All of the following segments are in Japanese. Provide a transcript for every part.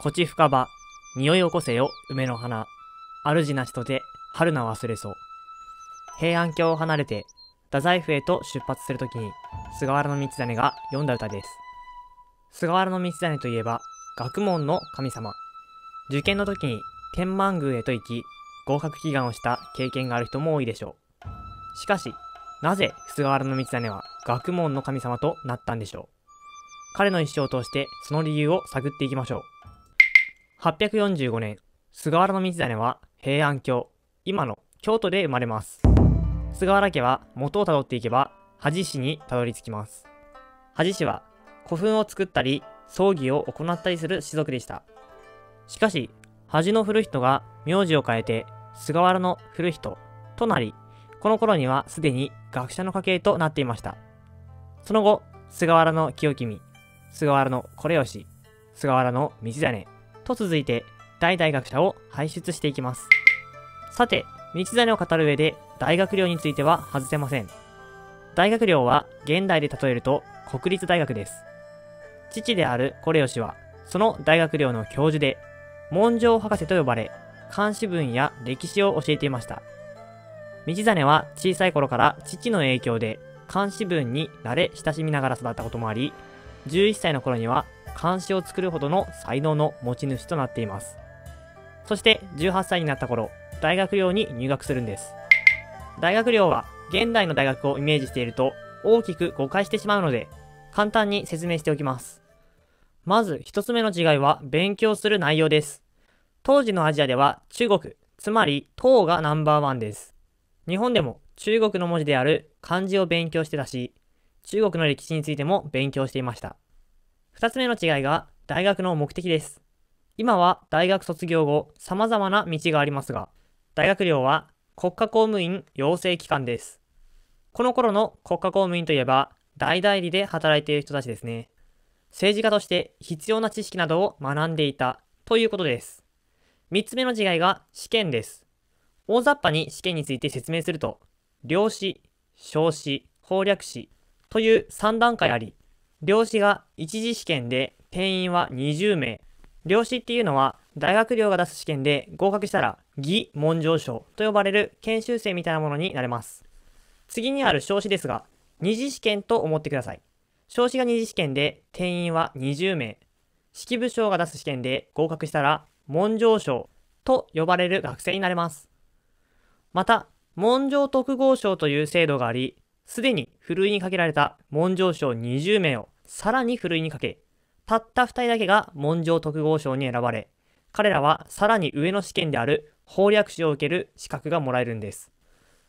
こち深場、匂い起こせよ、梅の花。主な人で、春な忘れそう。平安京を離れて、太宰府へと出発するときに、菅原道真が読んだ歌です。菅原道真といえば、学問の神様。受験の時に天満宮へと行き、合格祈願をした経験がある人も多いでしょう。しかし、なぜ菅原道真は学問の神様となったんでしょう。彼の一生を通してその理由を探っていきましょう。845年、菅原道真は平安京、今の京都で生まれます。菅原家は元をたどっていけば、恥氏にたどり着きます。恥氏は古墳を作ったり、葬儀を行ったりする士族でした。しかし、恥の古人が名字を変えて、菅原の古人となり、この頃にはすでに学者の家系となっていました。その後、菅原の清君、菅原の是吉、菅原の道真、と続いて、大大学者を輩出していきます。さて、道真を語る上で、大学寮については外せません。大学寮は、現代で例えると、国立大学です。父であるコレヨ氏は、その大学寮の教授で、文章博士と呼ばれ、漢詩文や歴史を教えていました。道真は小さい頃から父の影響で監視文に慣れ親しみながら育ったこともあり、11歳の頃には監視を作るほどの才能の持ち主となっています。そして18歳になった頃、大学寮に入学するんです。大学寮は現代の大学をイメージしていると大きく誤解してしまうので、簡単に説明しておきます。まず一つ目の違いは勉強する内容です。当時のアジアでは中国、つまり党がナンバーワンです。日本でも中国の文字である漢字を勉強してたし、中国の歴史についても勉強していました。2つ目の違いが大学の目的です。今は大学卒業後、様々な道がありますが、大学寮は国家公務員養成機関です。この頃の国家公務員といえば、大代理で働いている人たちですね。政治家として必要な知識などを学んでいたということです。3つ目の違いが試験です。大雑把に試験について説明すると、量子、小子、法略子という3段階あり、量子が一次試験で定員は20名。量子っていうのは大学寮が出す試験で合格したら偽文上昇と呼ばれる研修生みたいなものになれます。次にある少子ですが、二次試験と思ってください。少子が二次試験で定員は20名。式部賞が出す試験で合格したら門上昇と呼ばれる学生になれます。また、門上特合賞という制度があり、すでにふるいにかけられた文章賞20名をさらにふるいにかけ、たった2人だけが文章特号賞に選ばれ、彼らはさらに上の試験である法略士を受ける資格がもらえるんです。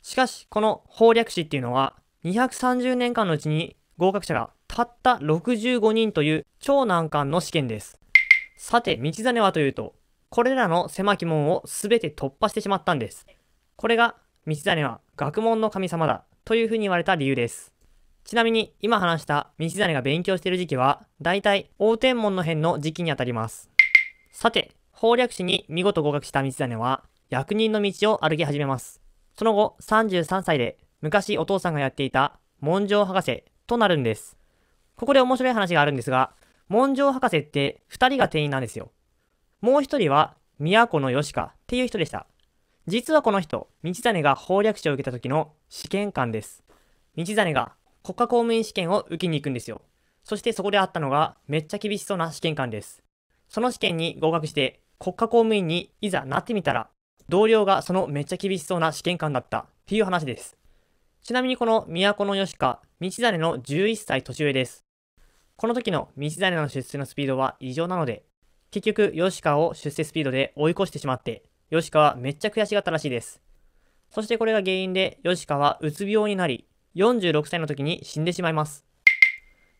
しかし、この法略士っていうのは、230年間のうちに合格者がたった65人という超難関の試験です。さて、道真はというと、これらの狭き門をすべて突破してしまったんです。これが、道真は学問の神様だというふうに言われた理由です。ちなみに今話した道真が勉強している時期は、大体大天門の辺の時期にあたります。さて、法略史に見事合格した道真は、役人の道を歩き始めます。その後、33歳で、昔お父さんがやっていた、文章博士となるんです。ここで面白い話があるんですが、文章博士って二人が定員なんですよ。もう一人は、都の吉香っていう人でした。実はこの人、道真が法略史を受けた時の試験官です。道真が国家公務員試験を受けに行くんですよ。そしてそこであったのがめっちゃ厳しそうな試験官です。その試験に合格して国家公務員にいざなってみたら、同僚がそのめっちゃ厳しそうな試験官だったっていう話です。ちなみにこの都の吉川、道真の11歳年上です。この時の道真の出世のスピードは異常なので、結局吉川を出世スピードで追い越してしまって、吉川はめっちゃ悔しがったらしいです。そしてこれが原因で、ヨシカはうつ病になり、46歳の時に死んでしまいます。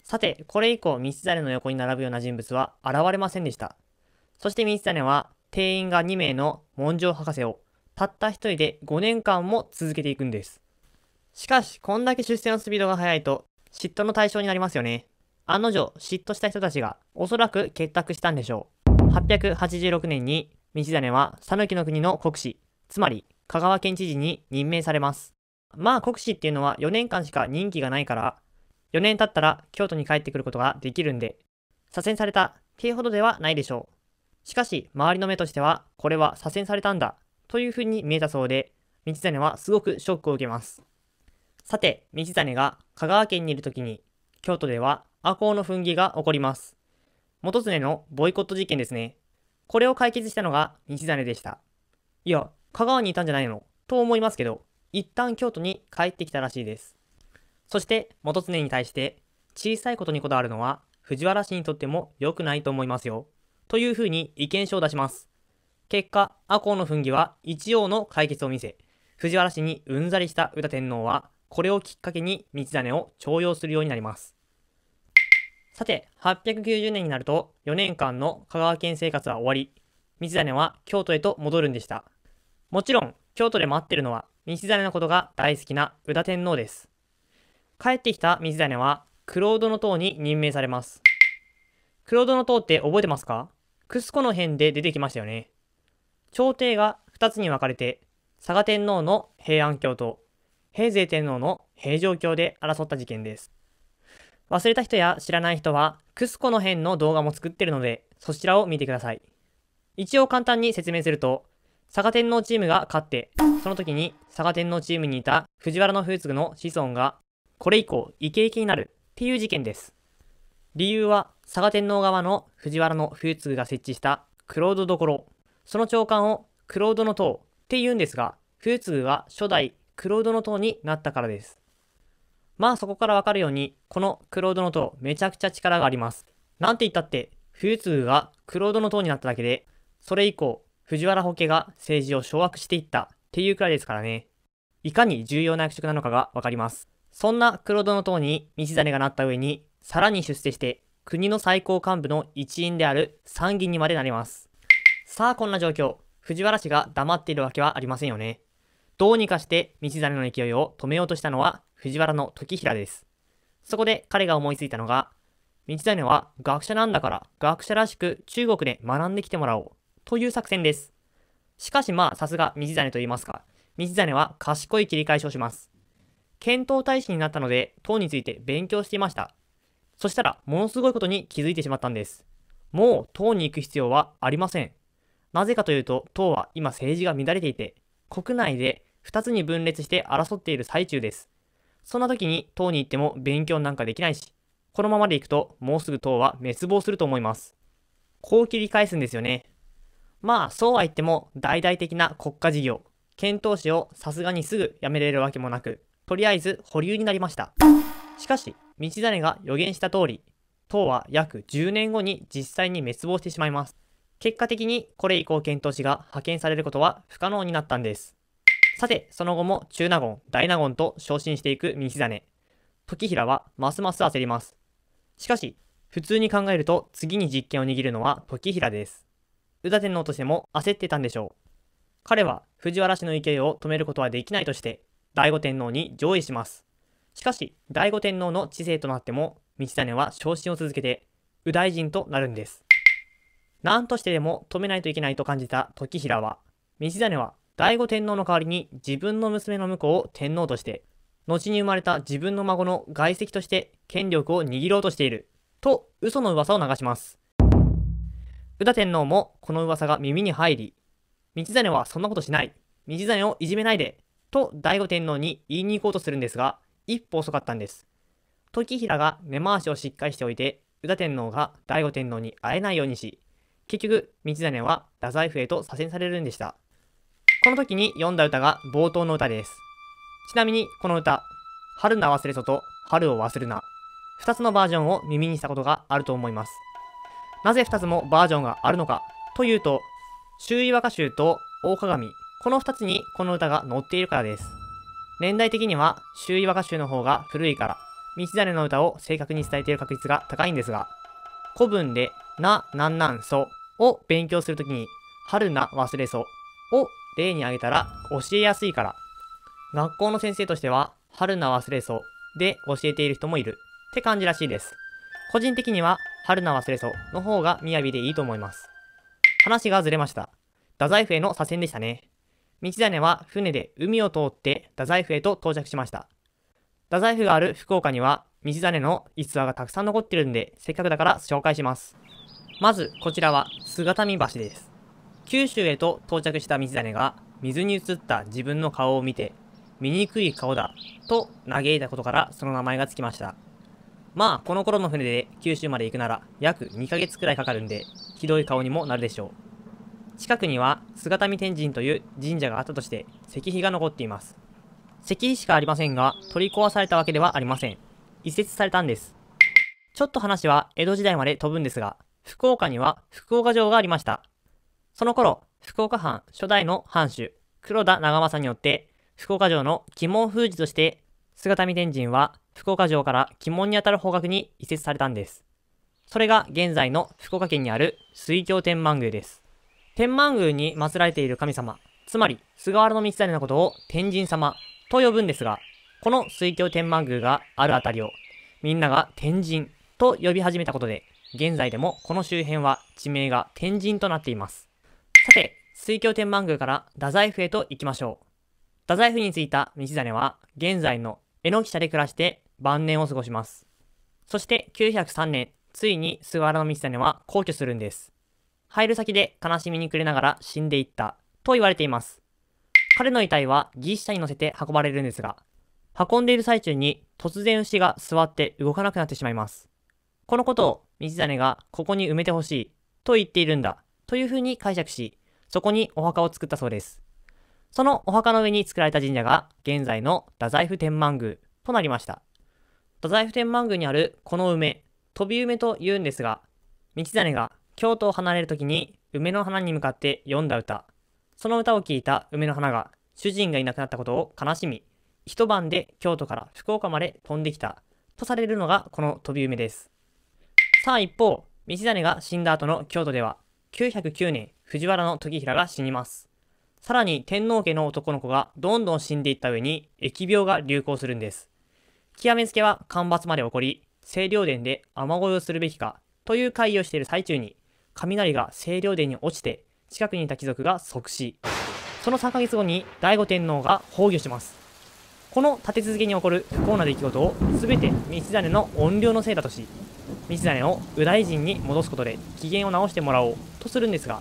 さて、これ以降、道真の横に並ぶような人物は現れませんでした。そして道真は、定員が2名の文章博士を、たった一人で5年間も続けていくんです。しかし、こんだけ出世のスピードが速いと、嫉妬の対象になりますよね。案の定、嫉妬した人たちが、おそらく結託したんでしょう。886年に、道真は、讃岐の国の国士、つまり、香川県知事に任命されます。まあ国士っていうのは4年間しか任期がないから、4年経ったら京都に帰ってくることができるんで、左遷されたっていうほどではないでしょう。しかし、周りの目としては、これは左遷されたんだ、というふうに見えたそうで、道真はすごくショックを受けます。さて、道真が香川県にいる時に、京都では赤穂の噴気が起こります。元常のボイコット事件ですね。これを解決したのが道真でした。いや、香川にいたんじゃないのと思いますけど、一旦京都に帰ってきたらしいです。そして元常に対して小さいことにこだわるのは藤原氏にとっても良くないと思いますよ。というふうに意見書を出します。結果、阿公の奮議は一応の解決を見せ、藤原氏にうんざりした宇多天皇は、これをきっかけに道真を重用するようになります。さて、890年になると4年間の香川県生活は終わり、道真は京都へと戻るんでした。もちろん、京都で待ってるのは、道真のことが大好きな宇田天皇です。帰ってきた道真は、クロードの塔に任命されます。クロードの塔って覚えてますかクスコの辺で出てきましたよね。朝廷が2つに分かれて、佐賀天皇の平安京と、平勢天皇の平城京で争った事件です。忘れた人や知らない人は、クスコの辺の動画も作ってるので、そちらを見てください。一応簡単に説明すると、佐賀天皇チームが勝って、その時に佐賀天皇チームにいた藤原の風次の子孫が、これ以降イケイケになるっていう事件です。理由は佐賀天皇側の藤原の風次が設置したクロードどころ、その長官をクロードの塔って言うんですが、風次は初代クロードの塔になったからです。まあそこからわかるように、このクロードの塔めちゃくちゃ力があります。なんて言ったって、風次がクロードの塔になっただけで、それ以降藤原保家が政治を掌握していったっていうくらいですからね。いかに重要な役職なのかがわかります。そんな黒殿の塔に道真がなった上に、さらに出世して、国の最高幹部の一員である参議院にまでなります。さあこんな状況、藤原氏が黙っているわけはありませんよね。どうにかして道真の勢いを止めようとしたのは藤原の時平です。そこで彼が思いついたのが、道真は学者なんだから学者らしく中国で学んできてもらおうという作戦です。しかしまあ、さすが水真と言いますか、水真は賢い切り返しをします。検討大使になったので、党について勉強していました。そしたら、ものすごいことに気づいてしまったんです。もう党に行く必要はありません。なぜかというと、党は今政治が乱れていて、国内で2つに分裂して争っている最中です。そんな時に党に行っても勉強なんかできないし、このままで行くともうすぐ党は滅亡すると思います。こう切り返すんですよね。まあ、そうは言っても、大々的な国家事業、検討士をさすがにすぐやめれるわけもなく、とりあえず保留になりました。しかし、道真が予言した通り、党は約10年後に実際に滅亡してしまいます。結果的にこれ以降検討士が派遣されることは不可能になったんです。さて、その後も中納言、大納言と昇進していく道真。時平はますます焦ります。しかし、普通に考えると次に実権を握るのは時平です。宇田天皇としても焦ってたんでしょう。彼は藤原氏の池を止めることはできないとして、醍醐天皇に上位します。しかし、醍醐天皇の知性となっても、道真は昇進を続けて、右大臣となるんです。何としてでも止めないといけないと感じた時平は、道真は醍醐天皇の代わりに自分の娘の婿を天皇として、後に生まれた自分の孫の外籍として権力を握ろうとしている、と嘘の噂を流します。宇田天皇もこの噂が耳に入り、道真はそんなことしない、道真をいじめないで、と醍醐天皇に言いに行こうとするんですが、一歩遅かったんです。時平が根回しをしっかりしておいて、宇田天皇が醍醐天皇に会えないようにし、結局、道真は太宰府へと左遷されるんでした。この時に読んだ歌が冒頭の歌です。ちなみに、この歌、春な忘れそと春を忘るな、2つのバージョンを耳にしたことがあると思います。なぜ2つもバージョンがあるのかというと、周囲和歌集と大鏡、この2つにこの歌が載っているからです。年代的には周囲和歌集の方が古いから、道真の歌を正確に伝えている確率が高いんですが、古文で、な、なんなんそを勉強するときに、春な忘れそを例に挙げたら教えやすいから。学校の先生としては、春な忘れそで教えている人もいるって感じらしいです。個人的には春菜忘れそうの方が雅でいいと思います。話がずれました。太宰府への左遷でしたね。道真は船で海を通って太宰府へと到着しました。太宰府がある福岡には道真の逸話がたくさん残ってるんで、せっかくだから紹介します。まず、こちらは姿見橋です。九州へと到着した道真が、水に映った自分の顔を見て、醜い顔だ、と嘆いたことからその名前がつきました。まあ、この頃の船で九州まで行くなら約2ヶ月くらいかかるんで、ひどい顔にもなるでしょう。近くには姿見天神という神社があったとして石碑が残っています。石碑しかありませんが、取り壊されたわけではありません。移設されたんです。ちょっと話は江戸時代まで飛ぶんですが、福岡には福岡城がありました。その頃、福岡藩初代の藩主、黒田長政によって、福岡城の鬼門封じとして姿見天神は福岡城から鬼門にあたる方角に移設されたんです。それが現在の福岡県にある水郷天満宮です。天満宮に祀られている神様、つまり菅原道真のことを天神様と呼ぶんですが、この水郷天満宮があるあたりをみんなが天神と呼び始めたことで、現在でもこの周辺は地名が天神となっています。さて、水郷天満宮から太宰府へと行きましょう。太宰府に着いた道真は、現在の榎北で暮らして晩年を過ごします。そして903年、ついに菅原道真は皇居するんです。入る先で悲しみに暮れながら死んでいったと言われています。彼の遺体はギ死者に乗せて運ばれるんですが、運んでいる最中に突然牛が座って動かなくなってしまいます。このことを道真がここに埋めてほしいと言っているんだというふうに解釈し、そこにお墓を作ったそうです。そのお墓の上に作られた神社が現在の太宰府天満宮となりました。太宰府天満宮にあるこの梅、飛び梅と言うんですが、道真が京都を離れる時に梅の花に向かって読んだ歌、その歌を聴いた梅の花が主人がいなくなったことを悲しみ、一晩で京都から福岡まで飛んできたとされるのがこの飛び梅です。さあ一方、道真が死んだ後の京都では、909年藤原時平が死にます。さらに天皇家の男の子がどんどん死んでいった上に疫病が流行するんです。極めつけは干ばつまで起こり、清涼殿で雨乞いをするべきかという会議をしている最中に、雷が清涼殿に落ちて近くにいた貴族が即死。その3ヶ月後に醍醐天皇が崩御します。この立て続けに起こる不幸な出来事を全て道真の怨霊のせいだとし、道真を右大臣に戻すことで機嫌を直してもらおうとするんですが、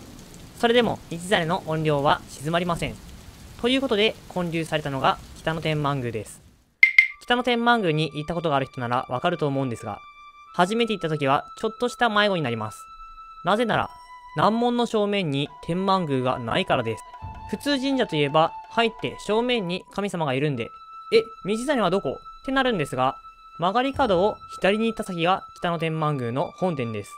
それでも道真の音量は静まりません。ということで、建立されたのが北野天満宮です。北野天満宮に行ったことがある人ならわかると思うんですが、初めて行った時はちょっとした迷子になります。なぜなら、南門の正面に天満宮がないからです。普通神社といえば、入って正面に神様がいるんで、え、道真はどこってなるんですが、曲がり角を左に行った先が北野天満宮の本殿です。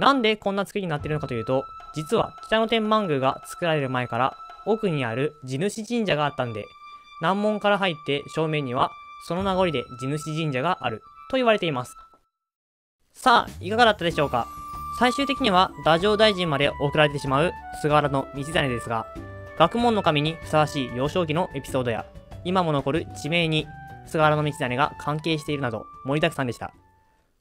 なんでこんな作りになってるのかというと、実は北野天満宮が作られる前から奥にある地主神社があったんで、南門から入って正面にはその名残で地主神社があると言われています。さあ、いかがだったでしょうか最終的には太政大臣まで送られてしまう菅原道真ですが、学問の神にふさわしい幼少期のエピソードや、今も残る地名に菅原道真が関係しているなど盛りだくさんでした。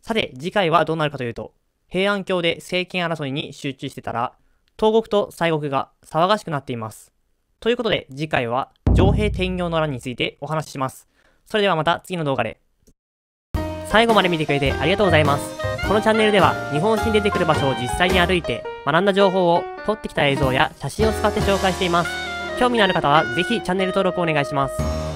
さて、次回はどうなるかというと、平安京で政権争いに集中してたら、東国と西国が騒がしくなっています。ということで次回は上平天行の乱についてお話しします。それではまた次の動画で。最後まで見てくれてありがとうございます。このチャンネルでは日本史に出てくる場所を実際に歩いて学んだ情報を撮ってきた映像や写真を使って紹介しています。興味のある方はぜひチャンネル登録お願いします。